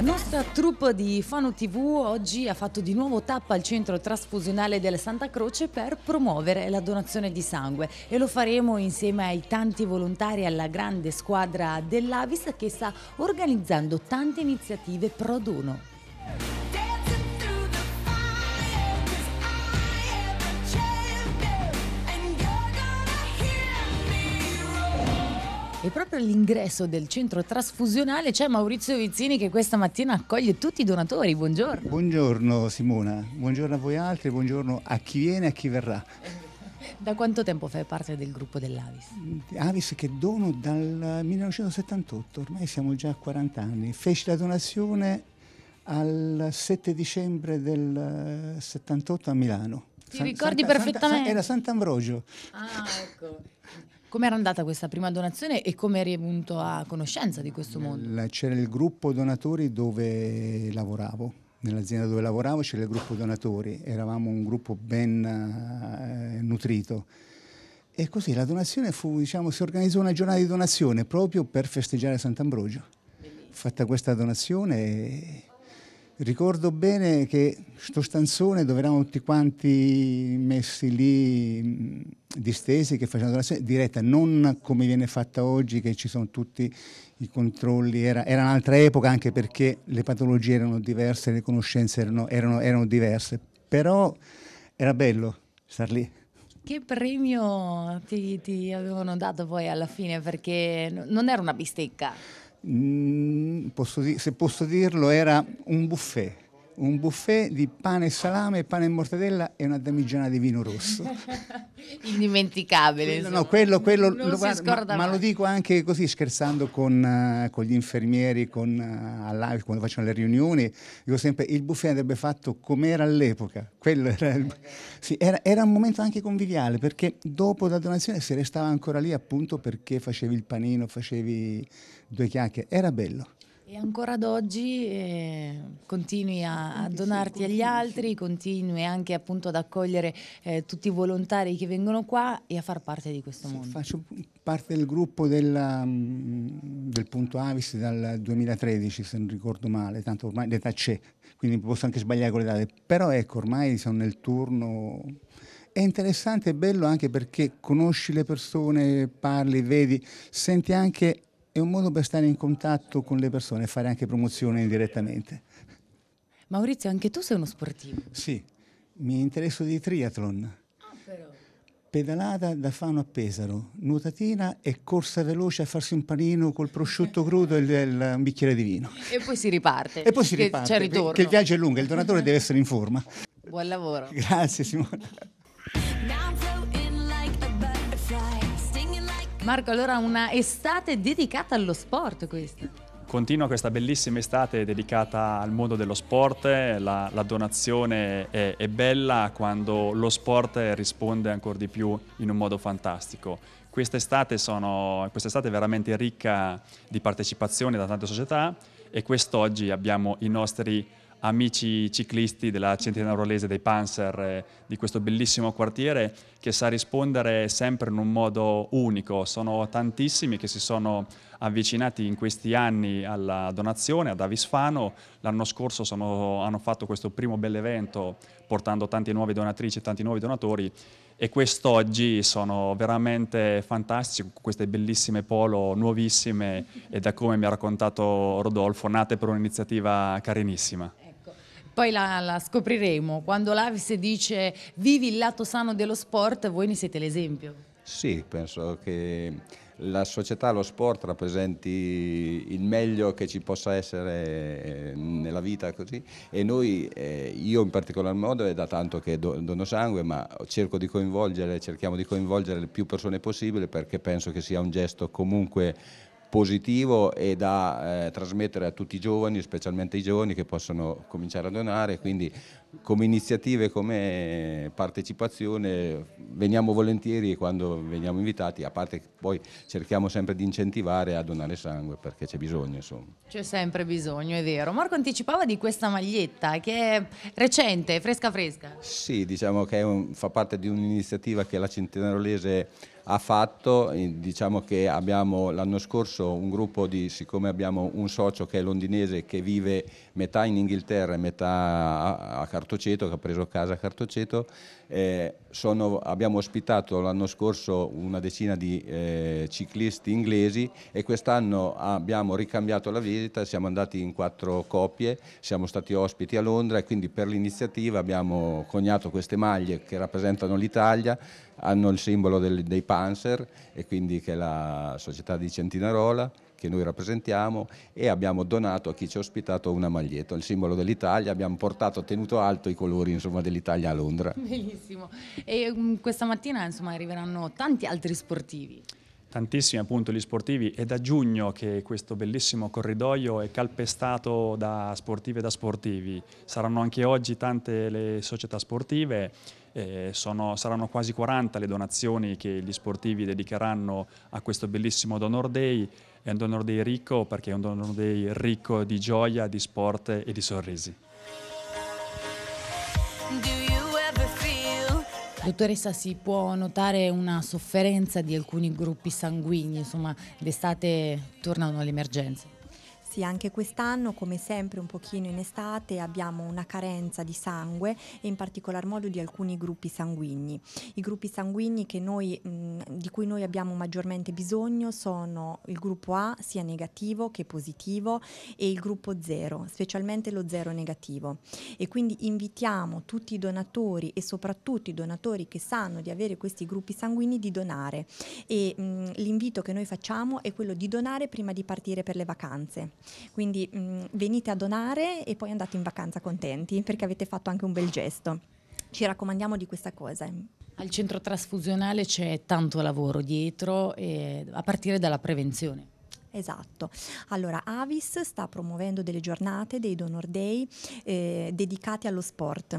La nostra troupe di Fano TV oggi ha fatto di nuovo tappa al centro trasfusionale della Santa Croce per promuovere la donazione di sangue e lo faremo insieme ai tanti volontari e alla grande squadra dell'Avis che sta organizzando tante iniziative pro dono. E proprio all'ingresso del centro trasfusionale c'è Maurizio Vizzini che questa mattina accoglie tutti i donatori. Buongiorno. Buongiorno Simona, buongiorno a voi altri, buongiorno a chi viene e a chi verrà. Da quanto tempo fai parte del gruppo dell'Avis? Avis che dono dal 1978, ormai siamo già a 40 anni. Feci la donazione al 7 dicembre del 78 a Milano. Ti San, ricordi Santa, perfettamente? Santa, era Sant'Ambrogio. Ah, ecco. Come era andata questa prima donazione e come eri venuto a conoscenza di questo mondo? C'era il gruppo donatori dove lavoravo, nell'azienda dove lavoravo c'era il gruppo donatori, eravamo un gruppo ben eh, nutrito. E così la donazione fu, diciamo, si organizzò una giornata di donazione proprio per festeggiare Sant'Ambrogio. Fatta questa donazione Ricordo bene che sto stanzone dove eravamo tutti quanti messi lì distesi che facevano donazione diretta, non come viene fatta oggi che ci sono tutti i controlli, era, era un'altra epoca anche perché le patologie erano diverse, le conoscenze erano, erano, erano diverse, però era bello star lì. Che premio ti, ti avevano dato poi alla fine perché non era una bistecca? Mm, posso di- se posso dirlo, era un buffet. Un buffet di pane e salame, pane e mortadella e una damigiana di vino rosso. Indimenticabile. Quello, no, quello, quello lo guarda, ma, ma, lo dico anche così scherzando con, uh, con gli infermieri, con, uh, quando facciamo le riunioni, dico sempre il buffet andrebbe fatto come era all'epoca. Era, il, sì, era, era, un momento anche conviviale perché dopo la donazione si restava ancora lì appunto perché facevi il panino, facevi due chiacchiere, era bello. E ancora ad oggi eh, continui a, a donarti agli altri, continui anche appunto ad accogliere eh, tutti i volontari che vengono qua e a far parte di questo mondo. Faccio parte del gruppo della, mm, del punto Avis dal 2013 se non ricordo male, tanto ormai l'età c'è, quindi posso anche sbagliare con l'età, però ecco ormai sono nel turno è interessante e bello anche perché conosci le persone, parli, vedi, senti anche è un modo per stare in contatto con le persone e fare anche promozione indirettamente. Maurizio, anche tu sei uno sportivo. Sì, mi interesso di triathlon. Ah, Pedalata da Fano a Pesaro, nuotatina e corsa veloce a farsi un panino col prosciutto crudo e il, il, un bicchiere di vino. E poi si riparte. E poi si riparte. C'è ritorno. Perché il viaggio è lungo, il donatore deve essere in forma. Buon lavoro. Grazie Simone. Marco, allora una estate dedicata allo sport questa. Continua questa bellissima estate dedicata al mondo dello sport, la, la donazione è, è bella quando lo sport risponde ancora di più in un modo fantastico. Quest'estate quest è veramente ricca di partecipazione da tante società e quest'oggi abbiamo i nostri amici ciclisti della Centina Rolese dei Panzer, eh, di questo bellissimo quartiere che sa rispondere sempre in un modo unico. Sono tantissimi che si sono avvicinati in questi anni alla donazione ad Avisfano. L'anno scorso sono, hanno fatto questo primo bell'evento portando tante nuove donatrici e tanti nuovi donatori e quest'oggi sono veramente fantastici, con queste bellissime polo nuovissime e da come mi ha raccontato Rodolfo, nate per un'iniziativa carinissima. Poi la, la scopriremo. Quando l'Avis dice vivi il lato sano dello sport, voi ne siete l'esempio. Sì, penso che la società, lo sport rappresenti il meglio che ci possa essere eh, nella vita così e noi, eh, io in particolar modo è da tanto che dono sangue ma cerco di coinvolgere, cerchiamo di coinvolgere le più persone possibile perché penso che sia un gesto comunque positivo e da eh, trasmettere a tutti i giovani, specialmente i giovani che possono cominciare a donare, quindi come iniziative, come partecipazione veniamo volentieri quando veniamo invitati, a parte che poi cerchiamo sempre di incentivare a donare sangue perché c'è bisogno insomma. C'è sempre bisogno, è vero. Marco anticipava di questa maglietta che è recente, fresca fresca. Sì, diciamo che un, fa parte di un'iniziativa che la Centenarolese ha fatto, eh, diciamo che abbiamo l'anno scorso un gruppo di, siccome abbiamo un socio che è londinese che vive metà in Inghilterra e metà a Cartoceto, che ha preso casa a Cartoceto, eh, sono, abbiamo ospitato l'anno scorso una decina di eh, ciclisti inglesi e quest'anno abbiamo ricambiato la visita, siamo andati in quattro coppie, siamo stati ospiti a Londra e quindi per l'iniziativa abbiamo coniato queste maglie che rappresentano l'Italia, hanno il simbolo del, dei Panzer e quindi che è la società di Centinarola che noi rappresentiamo e abbiamo donato a chi ci ha ospitato una maglietta, il simbolo dell'Italia, abbiamo portato, tenuto alto i colori dell'Italia a Londra. Bellissimo. E um, questa mattina insomma, arriveranno tanti altri sportivi tantissimi appunto gli sportivi è da giugno che questo bellissimo corridoio è calpestato da sportive da sportivi. Saranno anche oggi tante le società sportive, eh, sono, saranno quasi 40 le donazioni che gli sportivi dedicheranno a questo bellissimo Donor Day è un dono dei ricco perché è un dono dei ricco di gioia, di sport e di sorrisi. Dottoressa, si può notare una sofferenza di alcuni gruppi sanguigni, insomma, d'estate tornano le emergenze. Sì, anche quest'anno, come sempre un pochino in estate, abbiamo una carenza di sangue e in particolar modo di alcuni gruppi sanguigni. I gruppi sanguigni noi, mh, di cui noi abbiamo maggiormente bisogno sono il gruppo A, sia negativo che positivo, e il gruppo 0, specialmente lo 0 negativo. E quindi invitiamo tutti i donatori e soprattutto i donatori che sanno di avere questi gruppi sanguigni di donare. E mh, l'invito che noi facciamo è quello di donare prima di partire per le vacanze. Quindi mh, mm, venite a donare e poi andate in vacanza contenti perché avete fatto anche un bel gesto. Ci raccomandiamo di questa cosa. Al centro trasfusionale c'è tanto lavoro dietro, eh, a partire dalla prevenzione. Esatto, allora Avis sta promuovendo delle giornate, dei donor day eh, dedicati allo sport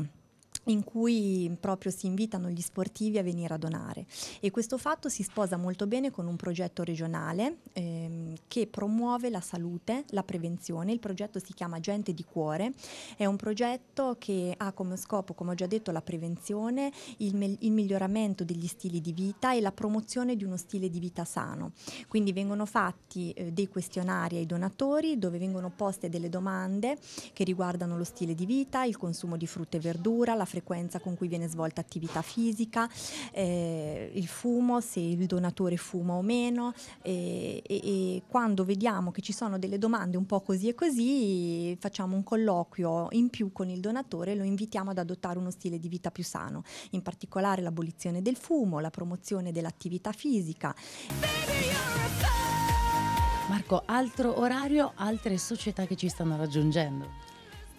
in cui proprio si invitano gli sportivi a venire a donare e questo fatto si sposa molto bene con un progetto regionale ehm, che promuove la salute, la prevenzione, il progetto si chiama Gente di Cuore, è un progetto che ha come scopo, come ho già detto, la prevenzione, il, me- il miglioramento degli stili di vita e la promozione di uno stile di vita sano. Quindi vengono fatti eh, dei questionari ai donatori dove vengono poste delle domande che riguardano lo stile di vita, il consumo di frutta e verdura, la frequenza frequenza con cui viene svolta attività fisica, eh, il fumo, se il donatore fuma o meno e, e, e, quando vediamo che ci sono delle domande un po' così e così facciamo un colloquio in più con il donatore e lo invitiamo ad adottare uno stile di vita più sano, in particolare l'abolizione del fumo, la promozione dell'attività fisica. Marco, altro orario, altre società che ci stanno raggiungendo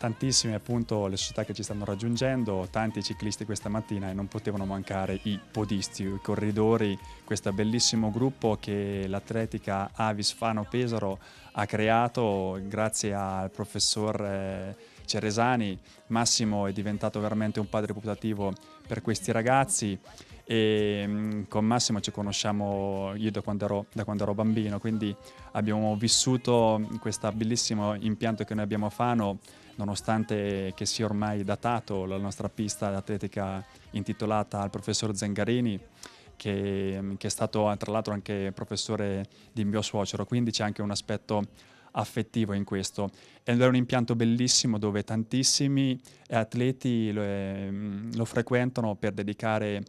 tantissime appunto le società che ci stanno raggiungendo, tanti ciclisti questa mattina e non potevano mancare i podisti, i corridori, questo bellissimo gruppo che l'atletica Avis Fano Pesaro ha creato grazie al professor eh, Ceresani. Massimo è diventato veramente un padre putativo per questi ragazzi e mm, con Massimo ci conosciamo io da quando, ero, da quando ero, bambino, quindi abbiamo vissuto questo bellissimo impianto che noi abbiamo a Fano nonostante che sia ormai datato la nostra pista atletica intitolata al professor Zengarini, che, mm, che è stato tra l'altro anche professore di mio suocero, quindi c'è anche un aspetto affettivo in questo. Ed è un impianto bellissimo dove tantissimi atleti lo, eh, mm, lo frequentano per dedicare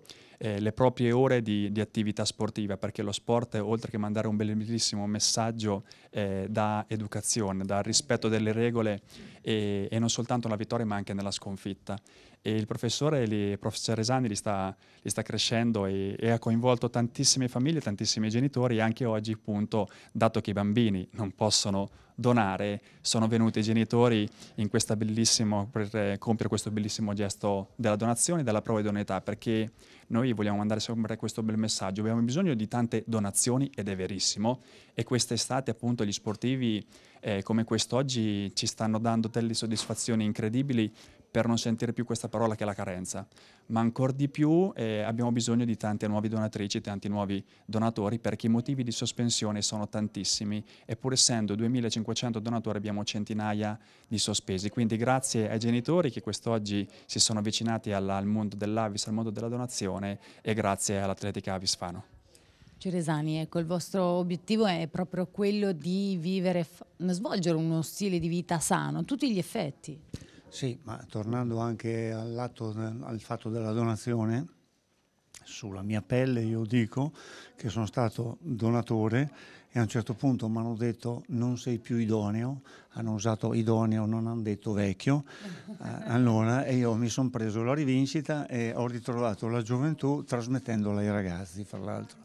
eh, le proprie ore di, di, attività sportiva, perché lo sport, oltre che mandare un bellissimo messaggio, eh, dà educazione, dà rispetto delle regole e, e non soltanto nella vittoria ma anche nella sconfitta. E il professore, li, il professor Resani, li sta, li sta crescendo e, e, ha coinvolto tantissime famiglie, tantissimi genitori, anche oggi appunto, dato che i bambini non possono donare, sono venuti i genitori in questa bellissima, per eh, compiere questo bellissimo gesto della donazione della prova di idoneità, perché noi vogliamo mandare sempre questo bel messaggio, abbiamo bisogno di tante donazioni ed è verissimo e quest'estate appunto gli sportivi eh, come quest'oggi ci stanno dando delle soddisfazioni incredibili per non sentire più questa parola che è la carenza, ma ancora di più eh, abbiamo bisogno di tante nuove donatrici, tanti nuovi donatori perché i motivi di sospensione sono tantissimi e pur essendo 2500 donatori abbiamo centinaia di sospesi, quindi grazie ai genitori che quest'oggi si sono avvicinati alla, al mondo dell'Avis, al mondo della donazione e grazie all'Atletica Avis Fano. Ceresani, ecco, il vostro obiettivo è proprio quello di vivere, svolgere uno stile di vita sano, a tutti gli effetti. Sì, ma tornando anche al fatto della donazione, sulla mia pelle io dico che sono stato donatore e a un certo punto mi hanno detto non sei più idoneo, hanno usato idoneo, non hanno detto vecchio, eh, allora e io mi sono preso la rivincita e ho ritrovato la gioventù trasmettendola ai ragazzi, fra l'altro.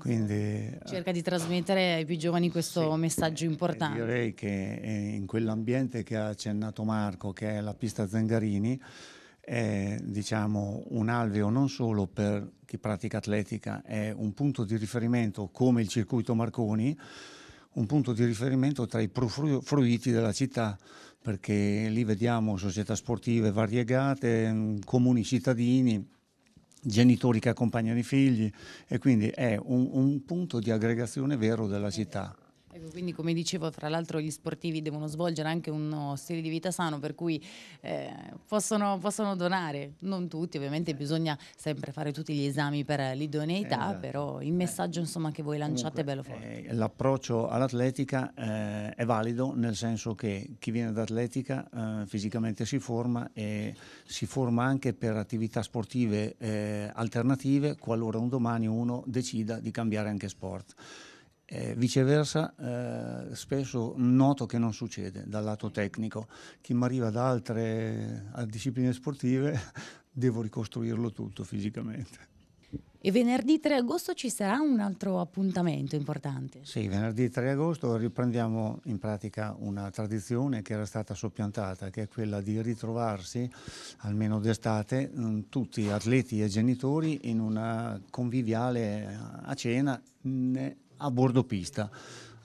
Quindi, Cerca di trasmettere ai più giovani questo sì, messaggio eh, importante. Direi che eh, in quell'ambiente che ha accennato Marco, che è la pista Zengarini, è diciamo, un alveo non solo per chi pratica atletica, è un punto di riferimento come il circuito Marconi, un punto di riferimento tra i fruiti della città, perché lì vediamo società sportive variegate, mm, comuni cittadini genitori che accompagnano i figli e quindi è un, un punto di aggregazione vero della città. Ecco, quindi come dicevo, fra l'altro gli sportivi devono svolgere anche uno stile di vita sano, per cui eh, possono, possono, donare, non tutti, ovviamente bisogna sempre fare tutti gli esami per l'idoneità, esatto. però il eh. messaggio insomma, che voi lanciate Comunque, è bello forte. Eh, l'approccio all'atletica eh, è valido nel senso che chi viene dall'atletica eh, fisicamente si forma e si forma anche per attività sportive eh, alternative qualora un domani uno decida di cambiare anche sport. Eh, viceversa, eh, spesso noto che non succede dal lato tecnico. Chi mi arriva da altre discipline sportive devo ricostruirlo tutto fisicamente. E venerdì 3 agosto ci sarà un altro appuntamento importante. Sì, venerdì 3 agosto riprendiamo in pratica una tradizione che era stata soppiantata, che è quella di ritrovarsi, almeno d'estate, mm, tutti atleti e genitori in una conviviale a cena a bordo pista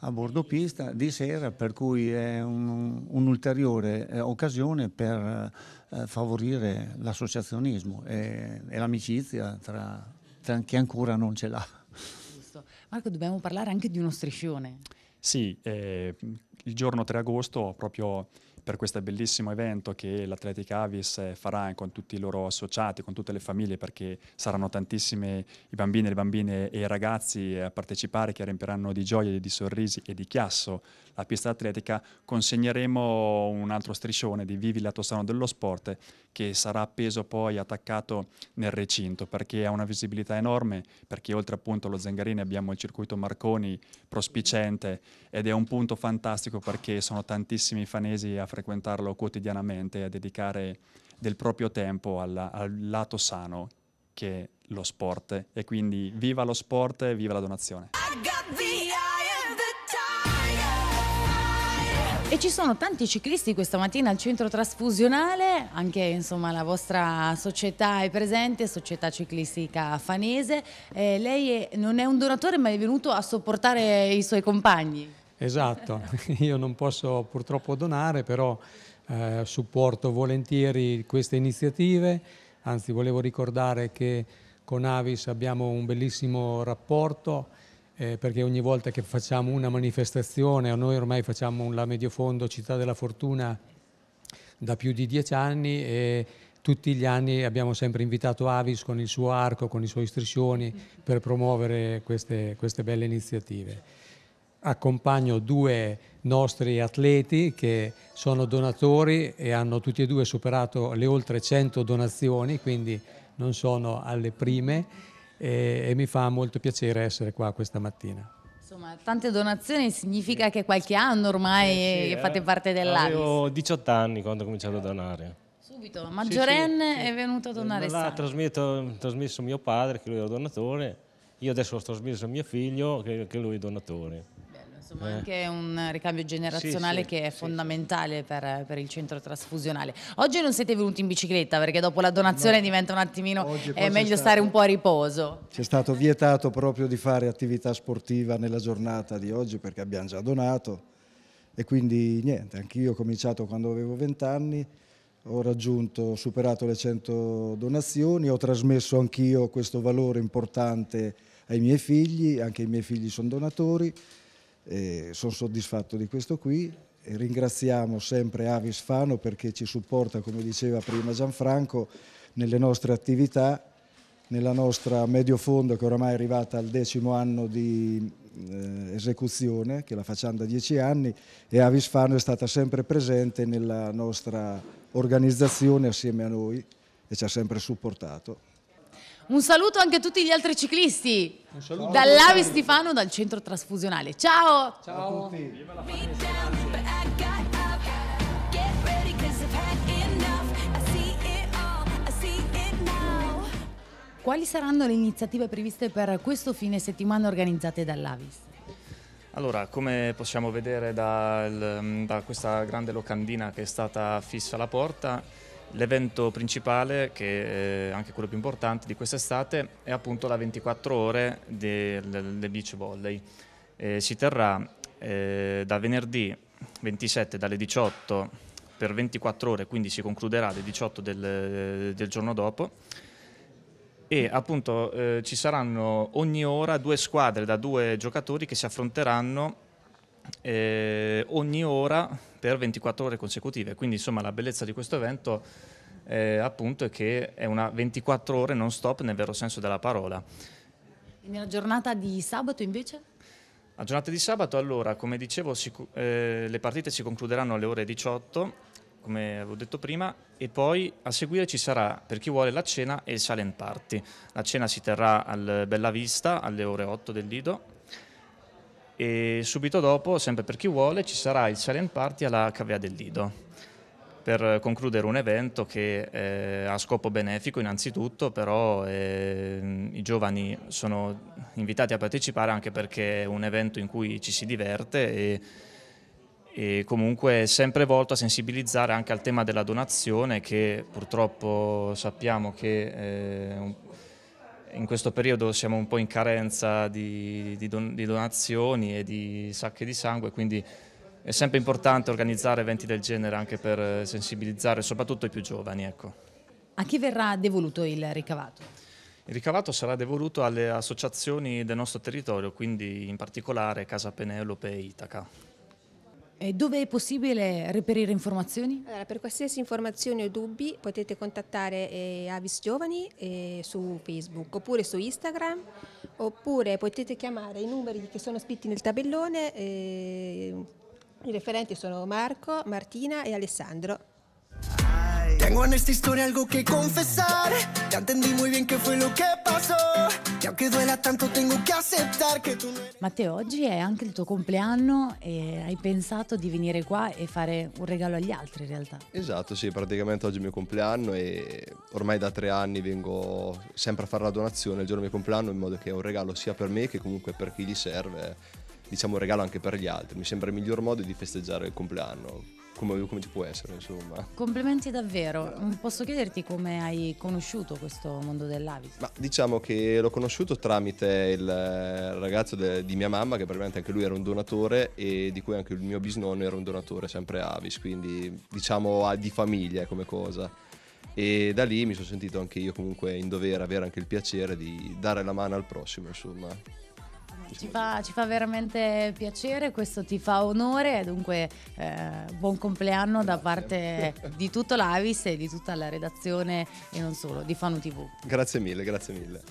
a bordo pista di sera, per cui è un'ulteriore un eh, occasione per eh, favorire l'associazionismo e, e l'amicizia tra, tra, chi ancora non ce l'ha. Marco, dobbiamo parlare anche di uno striscione. Sì, eh, il giorno 3 agosto, proprio per questo bellissimo evento che l'Atletica Avis eh, farà con tutti i loro associati, con tutte le famiglie, perché saranno tantissime i bambini, le bambine e i ragazzi a partecipare che riempiranno di gioia, di sorrisi e di chiasso la pista atletica, consegneremo un altro striscione di Vivi la Toscana dello Sport che sarà appeso poi attaccato nel recinto perché ha una visibilità enorme, perché oltre appunto allo Zengarini abbiamo il circuito Marconi prospicente ed è un punto fantastico fantastico perché sono tantissimi fanesi a frequentarlo quotidianamente e a dedicare del proprio tempo alla, al lato sano che è lo sport. E quindi viva lo sport e viva la donazione. E ci sono tanti ciclisti questa mattina al centro trasfusionale, anche insomma, la vostra società è presente, società ciclistica fanese. Eh, lei è, non è un donatore ma è venuto a sopportare i suoi compagni. Esatto, io non posso purtroppo donare, però eh, supporto volentieri queste iniziative, anzi volevo ricordare che con Avis abbiamo un bellissimo rapporto eh, perché ogni volta che facciamo una manifestazione, noi ormai facciamo la Mediofondo Città della Fortuna da più di dieci anni e tutti gli anni abbiamo sempre invitato Avis con il suo arco, con i suoi striscioni per promuovere queste, queste belle iniziative accompagno due nostri atleti che sono donatori e hanno tutti e due superato le oltre 100 donazioni, quindi non sono alle prime e, e mi fa molto piacere essere qua questa mattina. Insomma, tante donazioni significa che qualche anno ormai eh sì, eh. fate parte dell'AVIS. Avevo 18 anni quando ho cominciato a donare. Subito, maggiorenne sì, sì, è venuto a donare. Eh, l'ha trasmesso, trasmesso mio padre, che lui era donatore, io adesso l'ho trasmesso a mio figlio, che, che lui è donatore insomma eh. anche un ricambio generazionale sì, sì, che è fondamentale sì, per, per, il centro trasfusionale. Oggi non siete venuti in bicicletta perché dopo la donazione no. diventa un attimino eh, è meglio stato, stare un po' a riposo. Ci è stato vietato proprio di fare attività sportiva nella giornata di oggi perché abbiamo già donato e quindi niente, anch'io ho cominciato quando avevo 20 anni, ho raggiunto, ho superato le 100 donazioni, ho trasmesso anch'io questo valore importante ai miei figli, anche i miei figli sono donatori eh, sono soddisfatto di questo qui. E ringraziamo sempre Avis Fano perché ci supporta, come diceva prima Gianfranco, nelle nostre attività, nella nostra medio fondo che oramai è arrivata al decimo anno di eh, esecuzione, che la facciamo da dieci anni, e Avis Fano è stata sempre presente nella nostra organizzazione assieme a noi e ci ha sempre supportato. Un saluto anche a tutti gli altri ciclisti. Un saluto. Dall'Avi Stefano dal centro trasfusionale. Ciao! Ciao a tutti. Quali saranno le iniziative previste per questo fine settimana organizzate dall'Avis? Allora, come possiamo vedere dal, da questa grande locandina che è stata fissa alla porta, L'evento principale, che è anche quello più importante di quest'estate, è appunto la 24 ore del, del beach volley. Eh, si terrà eh, da venerdì 27 dalle 18 per 24 ore, quindi si concluderà alle 18 del, del giorno dopo. E appunto eh, ci saranno ogni ora due squadre da due giocatori che si affronteranno eh, ogni ora per 24 ore consecutive. Quindi insomma la bellezza di questo evento eh, appunto è che è una 24 ore non stop nel vero senso della parola. E nella giornata di sabato invece? La giornata di sabato allora, come dicevo, si, eh, le partite si concluderanno alle ore 18 come avevo detto prima, e poi a seguire ci sarà per chi vuole la cena e il silent party. La cena si terrà al Bella Vista alle ore 8 del Lido e subito dopo, sempre per chi vuole, ci sarà il silent party alla Cavea del Lido per eh, concludere un evento che eh, ha scopo benefico innanzitutto, però eh, i giovani sono invitati a partecipare anche perché è un evento in cui ci si diverte e, e comunque sempre volto a sensibilizzare anche al tema della donazione che purtroppo sappiamo che eh, in questo periodo siamo un po' in carenza di, di, don, di donazioni e di sacche di sangue, quindi è sempre importante organizzare eventi del genere anche per sensibilizzare soprattutto i più giovani. Ecco. A chi verrà devoluto il ricavato? Il ricavato sarà devoluto alle associazioni del nostro territorio, quindi in particolare Casa Penelope e Itaca. E eh, dove è possibile reperire informazioni? Allora, per qualsiasi informazione o dubbi potete contattare eh, Avis Giovani eh, su Facebook oppure su Instagram oppure potete chiamare i numeri che sono scritti nel tabellone. Eh, I referenti sono Marco, Martina e Alessandro. Tengo en esta historia algo que confesar. Ya entendí muy bien qué fue lo que pasó. Y aunque duela tanto, tengo que aceptar que tú. Matteo, oggi è anche il tuo compleanno e hai pensato di venire qua e fare un regalo agli altri, in realtà. Esatto, sì, praticamente oggi è il mio compleanno e ormai da tre anni vengo sempre a fare la donazione il giorno del mio compleanno in modo che è un regalo sia per me che comunque per chi gli serve diciamo un regalo anche per gli altri. Mi sembra il miglior modo di festeggiare il compleanno come, come, ti può essere, insomma. Complimenti davvero. Posso chiederti come hai conosciuto questo mondo dell'Avis? Ma diciamo che l'ho conosciuto tramite il eh, ragazzo de, di mia mamma, che probabilmente anche lui era un donatore e di cui anche il mio bisnonno era un donatore sempre Avis, quindi diciamo di famiglia come cosa. E da lì mi sono sentito anche io comunque in dovere, avere anche il piacere di dare la mano al prossimo, insomma. Ci fa, ci fa, veramente piacere, questo ti fa onore, dunque eh, buon compleanno Grazie. da parte di tutto l'Avis e di tutta la redazione e non solo, di Fanu TV. Grazie mille, grazie mille.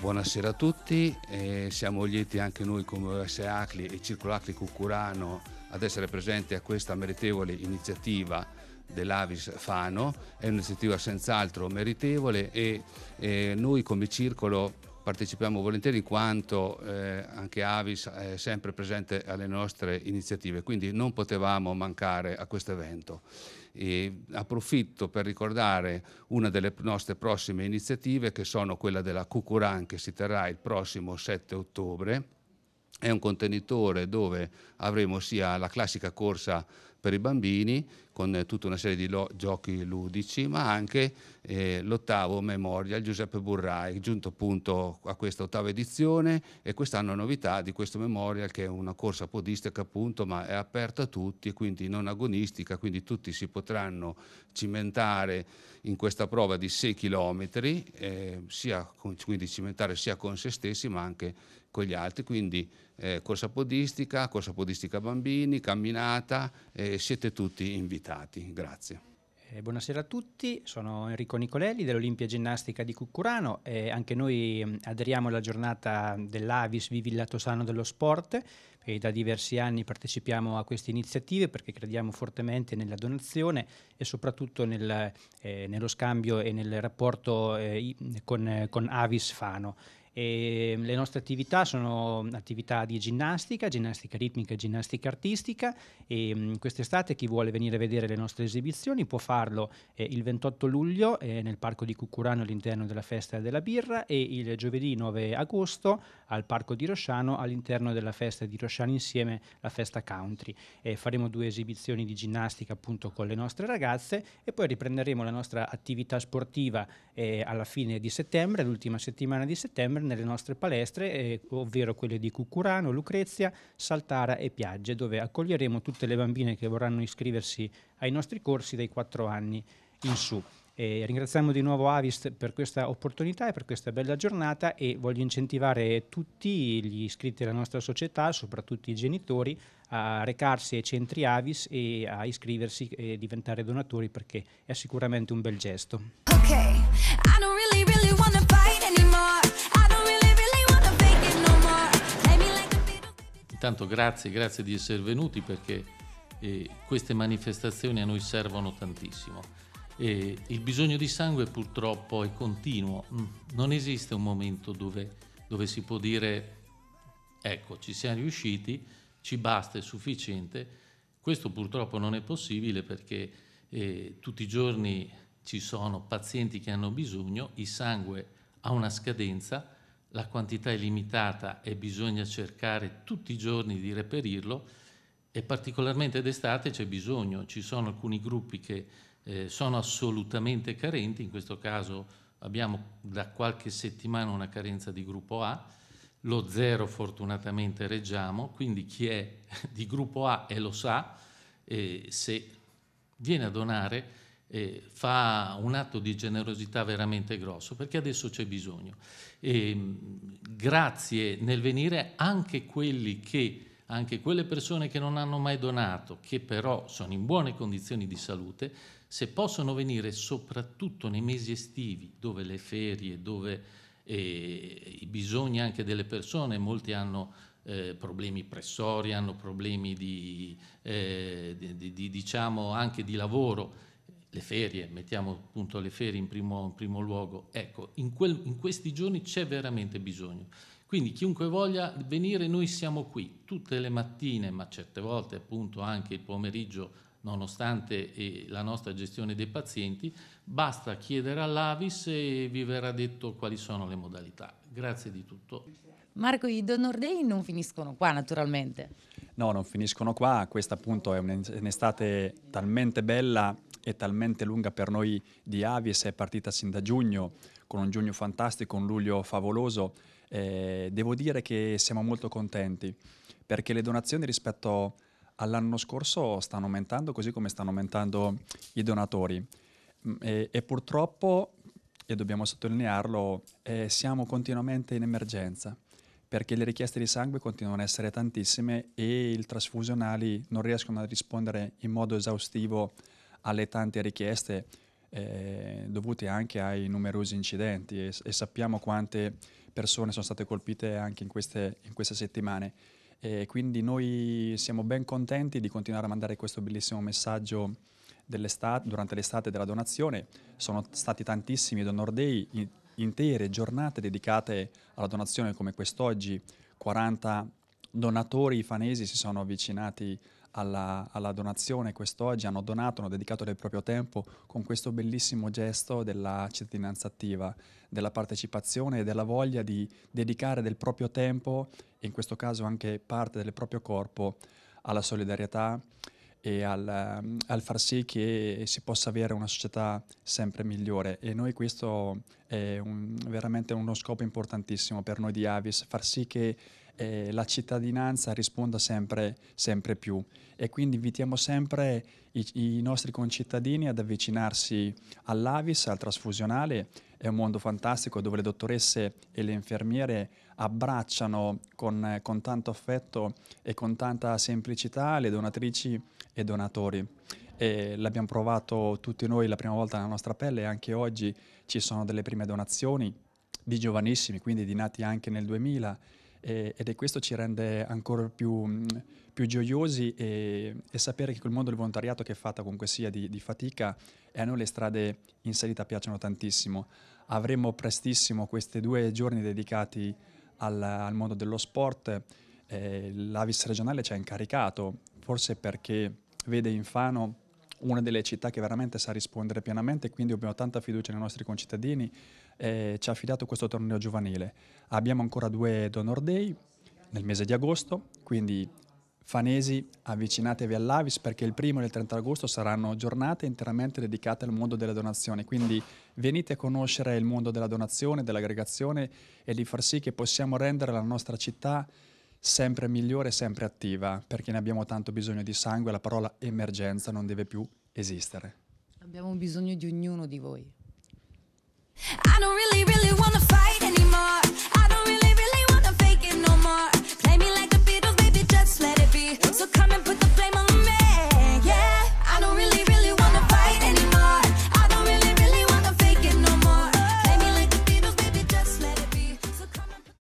Buonasera a tutti, eh, siamo lieti anche noi come OS Acli e Circolo Cucurano ad essere presenti a questa meritevole iniziativa dell'Avis Fano, è un'iniziativa senz'altro meritevole e, e noi come circolo partecipiamo volentieri in quanto eh, anche Avis è sempre presente alle nostre iniziative, quindi non potevamo mancare a questo evento. E approfitto per ricordare una delle nostre prossime iniziative che sono quella della Cucuran che si terrà il prossimo 7 ottobre. È un contenitore dove avremo sia la classica corsa per i bambini con tutta una serie di giochi ludici, ma anche eh, l'ottavo Memorial Giuseppe Burrai, giunto appunto a questa ottava edizione e quest'anno novità di questo Memorial che è una corsa podistica appunto ma è aperta a tutti e quindi non agonistica, quindi tutti si potranno cimentare in questa prova di 6 km, eh, sia, quindi cimentare sia con se stessi ma anche con gli altri, quindi eh, corsa podistica, corsa podistica bambini, camminata, eh, siete tutti invitati. Grazie. Eh, buonasera a tutti, sono Enrico Nicolelli dell'Olimpia Ginnastica di Cuccurano e anche noi mm, aderiamo alla giornata dell'Avis Vivi il lato sano dello Sport e da diversi anni partecipiamo a queste iniziative perché crediamo fortemente nella donazione e soprattutto nel, eh, nello scambio e nel rapporto eh, con, eh, con Avis Fano. E ehm, le nostre attività sono attività di ginnastica, ginnastica ritmica e ginnastica artistica e ehm, quest'estate chi vuole venire a vedere le nostre esibizioni può farlo eh, il 28 luglio eh, nel parco di Cucurano all'interno della festa della birra e il giovedì 9 agosto al parco di Rosciano all'interno della festa di Rosciano insieme alla festa country. Eh, faremo due esibizioni di ginnastica appunto con le nostre ragazze e poi riprenderemo la nostra attività sportiva eh, alla fine di settembre, l'ultima settimana di settembre nelle nostre palestre, eh, ovvero quelle di Cucurano, Lucrezia, Saltara e Piagge, dove accoglieremo tutte le bambine che vorranno iscriversi ai nostri corsi dai 4 anni in su. Eh, ringraziamo di nuovo Avist per questa opportunità e per questa bella giornata e voglio incentivare tutti gli iscritti alla nostra società, soprattutto i genitori, a recarsi ai centri Avis e a iscriversi e diventare donatori perché è sicuramente un bel gesto. Okay, Intanto grazie, grazie di essere venuti perché eh, queste manifestazioni a noi servono tantissimo. E il bisogno di sangue purtroppo è continuo, mm, non esiste un momento dove, dove si può dire ecco ci siamo riusciti, ci basta, è sufficiente. Questo purtroppo non è possibile perché eh, tutti i giorni ci sono pazienti che hanno bisogno, il sangue ha una scadenza la quantità è limitata e bisogna cercare tutti i giorni di reperirlo e particolarmente d'estate c'è bisogno, ci sono alcuni gruppi che eh, sono assolutamente carenti, in questo caso abbiamo da qualche settimana una carenza di gruppo A, lo zero fortunatamente reggiamo, quindi chi è di gruppo A e lo sa, eh, se viene a donare eh, fa un atto di generosità veramente grosso, perché adesso c'è bisogno. E, ehm, grazie nel venire anche quelli che anche quelle persone che non hanno mai donato, che però sono in buone condizioni di salute, se possono venire soprattutto nei mesi estivi, dove le ferie, dove eh, i bisogni anche delle persone, molti hanno eh, problemi pressori, hanno problemi di, eh, di, di, diciamo anche di lavoro, le ferie, mettiamo appunto le ferie in primo, in primo luogo, ecco, in, quel, in questi giorni c'è veramente bisogno. Quindi chiunque voglia venire, noi siamo qui tutte le mattine, ma certe volte appunto anche il pomeriggio nonostante eh, la nostra gestione dei pazienti, basta chiedere all'Avis e vi verrà detto quali sono le modalità. Grazie di tutto. Marco, i donor day non finiscono qua naturalmente. No, non finiscono qua, questa appunto è un'estate talmente bella e talmente lunga per noi di Avis, è partita sin da giugno, con un giugno fantastico, un luglio favoloso. Eh, devo dire che siamo molto contenti perché le donazioni rispetto a all'anno scorso stanno aumentando così come stanno aumentando i donatori mm, e, e purtroppo, e dobbiamo sottolinearlo, eh, siamo continuamente in emergenza perché le richieste di sangue continuano ad essere tantissime e i trasfusionali non riescono a rispondere in modo esaustivo alle tante richieste eh, dovute anche ai numerosi incidenti e, e, sappiamo quante persone sono state colpite anche in queste, in queste settimane. E quindi noi siamo ben contenti di continuare a mandare questo bellissimo messaggio durante l'estate della donazione. Sono stati tantissimi donor day, in, intere giornate dedicate alla donazione come quest'oggi. 40 donatori fanesi si sono avvicinati alla, alla donazione quest'oggi, hanno donato, hanno dedicato del proprio tempo con questo bellissimo gesto della cittadinanza attiva, della partecipazione e della voglia di dedicare del proprio tempo in questo caso anche parte del proprio corpo alla solidarietà e al, al, far sì che si possa avere una società sempre migliore e noi questo è un, veramente uno scopo importantissimo per noi di Avis, far sì che eh, la cittadinanza risponda sempre, sempre, più e quindi invitiamo sempre i, i nostri concittadini ad avvicinarsi all'Avis, al trasfusionale, è un mondo fantastico dove le dottoresse e le infermiere abbracciano con, con tanto affetto e con tanta semplicità le donatrici e donatori. E l'abbiamo provato tutti noi la prima volta nella nostra pelle e anche oggi ci sono delle prime donazioni di giovanissimi, quindi di nati anche nel 2000 e, ed è questo che ci rende ancora più, mm, più gioiosi e, e, sapere che quel mondo del volontariato che è fatta comunque sia di, di fatica e a noi le strade in salita piacciono tantissimo. Avremo prestissimo questi due giorni dedicati al, al mondo dello sport. Eh, L'Avis regionale ci ha incaricato, forse perché vede in Fano una delle città che veramente sa rispondere pienamente, quindi abbiamo tanta fiducia nei nostri concittadini e eh, ci ha affidato questo torneo giovanile. Abbiamo ancora due Donor Day nel mese di agosto, quindi fanesi avvicinatevi all'Avis perché il primo e il 30 agosto saranno giornate interamente dedicate al mondo della donazione, quindi venite a conoscere il mondo della donazione, dell'aggregazione e di far sì che possiamo rendere la nostra città sempre migliore, sempre attiva, perché ne abbiamo tanto bisogno di sangue, la parola emergenza non deve più esistere. Abbiamo bisogno di ognuno di voi. I don't really, really wanna fight anymore. I don't really, really wanna fake it no more. Play me like the Beatles, baby, just let it be. So come and put